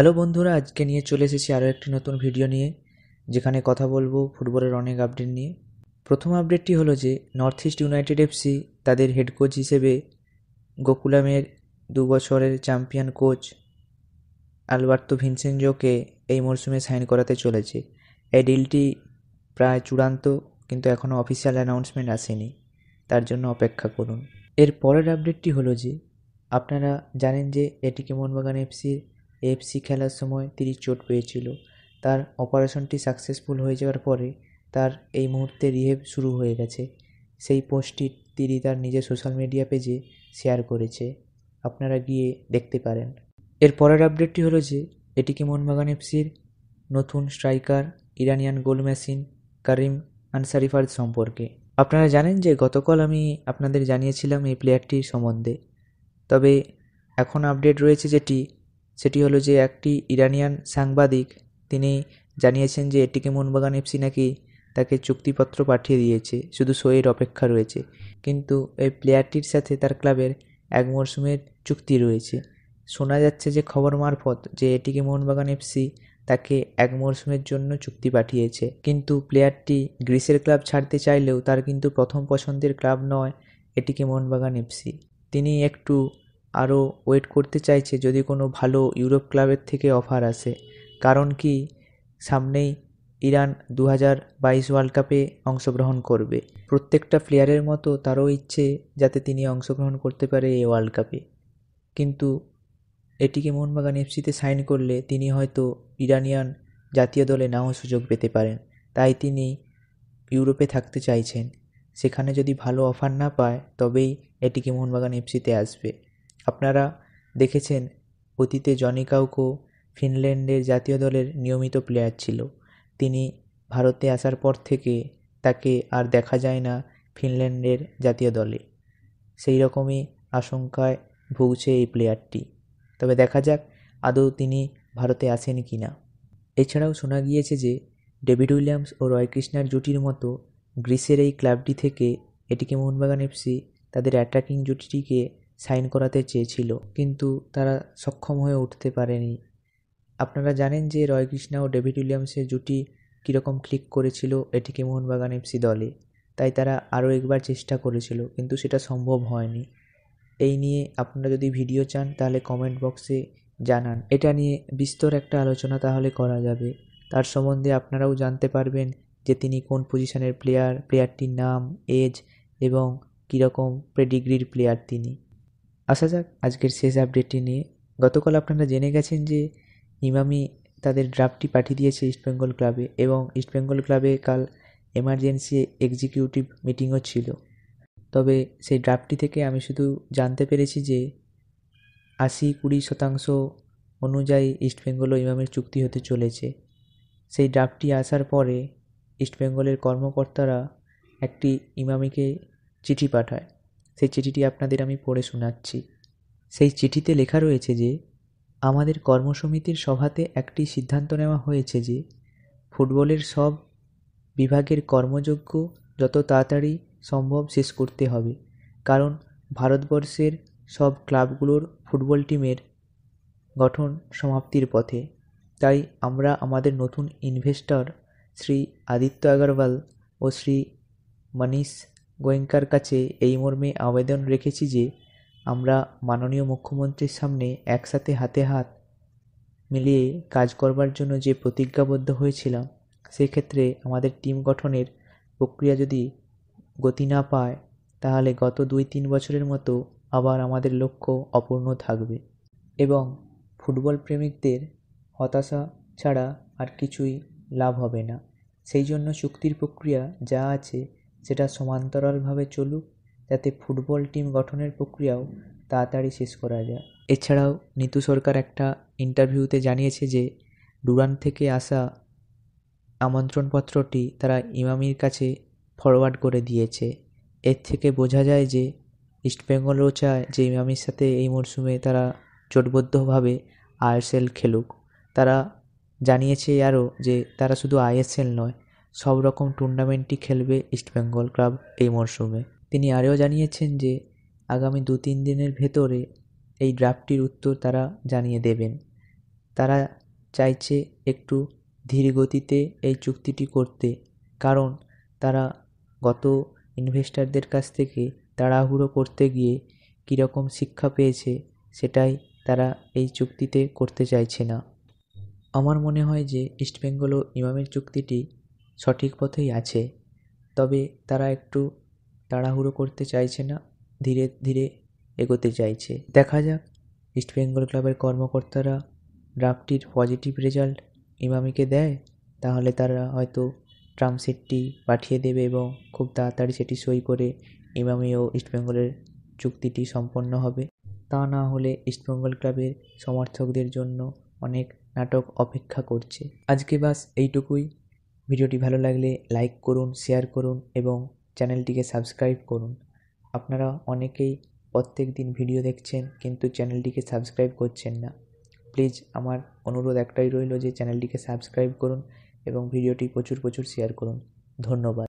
hello বন্ধুরা আজকে নিয়ে চলে এসেছি আরও একটি নতুন ভিডিও নিয়ে যেখানে কথা বলবো ফুটবলের অনেক আপডেট নিয়ে প্রথম আপডেটটি হলো যে নর্থ ইস্ট ইউনাইটেড এফসি তাদের হেড কোচ হিসেবে গোকুলামের দু বছরের চ্যাম্পিয়ন কোচ আলবার্তো ভিনসেনজোকে এই মরশুমে সাইন করাতে চলেছে এই ডিলটি প্রায় চূড়ান্ত কিন্তু এখনও অফিসিয়াল অ্যানাউন্সমেন্ট আসেনি তার জন্য অপেক্ষা করুন এর পরের আপডেটটি হলো যে আপনারা জানেন যে এটিকে মোহনবাগান এফসির এফসি খেলার সময় তিনি চোট পেয়েছিল তার অপারেশনটি সাকসেসফুল হয়ে যাওয়ার পরে তার এই মুহূর্তে রিহেব শুরু হয়ে গেছে সেই পোস্টটি তিনি তার নিজের সোশ্যাল মিডিয়া পেজে শেয়ার করেছে আপনারা গিয়ে দেখতে পারেন এর পরের আপডেটটি হলো যে এটিকে মোহনবাগান এফসির নতুন striker Iranian goal machine Karim Ansarifard সম্পর্কে আপনারা জানেন যে গতকাল আমি আপনাদের জানিয়েছিলাম এই প্লেয়ারটির সম্বন্ধে তবে এখন আপডেট রয়েছে যেটি সেটি হলো যে একটি ইরানিয়ান সাংবাদিক তিনি জানিয়েছেন যে এটিকে মোহনবাগান এফসি নাকি তাকে চুক্তিপত্র পাঠিয়ে দিয়েছে শুধু সোয়ের অপেক্ষা রয়েছে কিন্তু এই প্লেয়ারটির সাথে তার ক্লাবের এক মরশুমের চুক্তি রয়েছে শোনা যাচ্ছে যে খবর মারফত যে এটিকে মোহনবাগান এফসি তাকে এক মরশুমের জন্য চুক্তি পাঠিয়েছে কিন্তু প্লেয়ারটি গ্রিসের ক্লাব ছাড়তে চাইলেও তার কিন্তু প্রথম পছন্দের ক্লাব নয় এটিকে মোহনবাগান এফসি তিনি একটু আরও ওয়েট করতে চাইছে যদি কোনো ভালো ইউরোপ ক্লাবের থেকে অফার আসে কারণ কি সামনেই ইরান দু হাজার বাইশ ওয়ার্ল্ড কাপে অংশগ্রহণ করবে প্রত্যেকটা প্লেয়ারের মতো তারও ইচ্ছে যাতে তিনি অংশগ্রহণ করতে পারে এই ওয়ার্ল্ড কাপে কিন্তু এটিকে মোহনবাগান এফসিতে সাইন করলে তিনি হয়তো ইরানিয়ান জাতীয় দলে নাও সুযোগ পেতে পারেন তাই তিনি ইউরোপে থাকতে চাইছেন সেখানে যদি ভালো অফার না পায় তবেই এটিকে মোহনবাগান এফসিতে আসবে আপনারা দেখেছেন অতীতে জনি কাউকো ফিনল্যান্ডের জাতীয় দলের নিয়মিত প্লেয়ার ছিল তিনি ভারতে আসার পর থেকে তাকে আর দেখা যায় না ফিনল্যান্ডের জাতীয় দলে সেই রকমই আশঙ্কায় ভুগছে এই প্লেয়ারটি তবে দেখা যাক আদৌ তিনি ভারতে আসেন কি না এছাড়াও শোনা গিয়েছে যে ডেভিড উইলিয়ামস ও রয় কৃষ্ণার জুটির মতো গ্রিসের এই ক্লাবটি থেকে এটিকে মোহনবাগান এফসি তাদের অ্যাটাকিং জুটিটিকে সাইন করাতে চেয়েছিল কিন্তু তারা সক্ষম হয়ে উঠতে পারেনি আপনারা জানেন যে রয় কৃষ্ণা ও ডেভিড উইলিয়ামসের জুটি কীরকম ক্লিক করেছিল এটিকে মোহনবাগান এফসি দলে তাই তারা আরও একবার চেষ্টা করেছিল কিন্তু সেটা সম্ভব হয়নি এই নিয়ে আপনারা যদি ভিডিও চান তাহলে কমেন্ট বক্সে জানান এটা নিয়ে বিস্তর একটা আলোচনা তাহলে করা যাবে তার সম্বন্ধে আপনারাও জানতে পারবেন যে তিনি কোন পজিশনের প্লেয়ার প্লেয়ারটির নাম এজ এবং কীরকম প্রেডিগ্রির প্লেয়ার তিনি আসা যাক আজকের শেষ আপডেটটি নিয়ে গতকাল আপনারা জেনে গেছেন যে ইমামি তাদের ড্রাফটটি পাঠিয়ে দিয়েছে ইস্টবেঙ্গল ক্লাবে এবং ইস্টবেঙ্গল ক্লাবে কাল এমার্জেন্সি এক্সিকিউটিভ মিটিংও ছিল তবে সেই ড্রাফটটি থেকে আমি শুধু জানতে পেরেছি যে আশি কুড়ি শতাংশ অনুযায়ী ইস্টবেঙ্গল ও ইমামের চুক্তি হতে চলেছে সেই ড্রাফটটি আসার পরে ইস্টবেঙ্গলের কর্মকর্তারা একটি ইমামিকে চিঠি পাঠায় সেই চিঠিটি আপনাদের আমি পড়ে শোনাচ্ছি সেই চিঠিতে লেখা রয়েছে যে আমাদের কর্মসমিতির সভাতে একটি সিদ্ধান্ত নেওয়া হয়েছে যে ফুটবলের সব বিভাগের কর্মযোগ্য যত তাড়াতাড়ি সম্ভব শেষ করতে হবে কারণ ভারতবর্ষের সব ক্লাবগুলোর ফুটবল টিমের গঠন সমাপ্তির পথে তাই আমরা আমাদের নতুন ইনভেস্টর শ্রী আদিত্য আগরওয়াল ও শ্রী মনীষ গোয়েঙ্কার কাছে এই মর্মে আবেদন রেখেছি যে আমরা মাননীয় মুখ্যমন্ত্রীর সামনে একসাথে হাতে হাত মিলিয়ে কাজ করবার জন্য যে প্রতিজ্ঞাবদ্ধ হয়েছিলাম সেক্ষেত্রে আমাদের টিম গঠনের প্রক্রিয়া যদি গতি না পায় তাহলে গত দুই তিন বছরের মতো আবার আমাদের লক্ষ্য অপূর্ণ থাকবে এবং ফুটবল প্রেমিকদের হতাশা ছাড়া আর কিছুই লাভ হবে না সেই জন্য চুক্তির প্রক্রিয়া যা আছে সেটা সমান্তরালভাবে চলুক যাতে ফুটবল টিম গঠনের প্রক্রিয়াও তাড়াতাড়ি শেষ করা যায় এছাড়াও নিতু সরকার একটা ইন্টারভিউতে জানিয়েছে যে ডুরান থেকে আসা আমন্ত্রণপত্রটি তারা ইমামির কাছে ফরওয়ার্ড করে দিয়েছে এর থেকে বোঝা যায় যে ইস্টবেঙ্গলও চায় যে ইমামির সাথে এই মরশুমে তারা জোটবদ্ধভাবে আইএসএল খেলুক তারা জানিয়েছে আরও যে তারা শুধু আইএসএল নয় সব রকম টুর্নামেন্টই খেলবে ইস্টবেঙ্গল ক্লাব এই মরশুমে তিনি আরও জানিয়েছেন যে আগামী দু তিন দিনের ভেতরে এই ড্রাফটির উত্তর তারা জানিয়ে দেবেন তারা চাইছে একটু ধীর গতিতে এই চুক্তিটি করতে কারণ তারা গত ইনভেস্টারদের কাছ থেকে তাড়াহুড়ো করতে গিয়ে কীরকম শিক্ষা পেয়েছে সেটাই তারা এই চুক্তিতে করতে চাইছে না আমার মনে হয় যে ইস্টবেঙ্গল ও ইমামের চুক্তিটি সঠিক পথেই আছে তবে তারা একটু তাড়াহুড়ো করতে চাইছে না ধীরে ধীরে এগোতে চাইছে দেখা যাক ইস্ট বেঙ্গল ক্লাবের কর্মকর্তারা ড্রাফটির পজিটিভ রেজাল্ট ইমামিকে দেয় তাহলে তারা হয়তো ট্রাম সেটটি পাঠিয়ে দেবে এবং খুব তাড়াতাড়ি সেটি সই করে ইমামি ও ইস্টবেঙ্গলের চুক্তিটি সম্পন্ন হবে তা না হলে ইস্টবেঙ্গল ক্লাবের সমর্থকদের জন্য অনেক নাটক অপেক্ষা করছে আজকে বাস এইটুকুই ভিডিওটি ভালো লাগলে লাইক করুন শেয়ার করুন এবং চ্যানেলটিকে সাবস্ক্রাইব করুন আপনারা অনেকেই প্রত্যেক দিন ভিডিও দেখছেন কিন্তু চ্যানেলটিকে সাবস্ক্রাইব করছেন না প্লিজ আমার অনুরোধ একটাই রইল যে চ্যানেলটিকে সাবস্ক্রাইব করুন এবং ভিডিওটি প্রচুর প্রচুর শেয়ার করুন ধন্যবাদ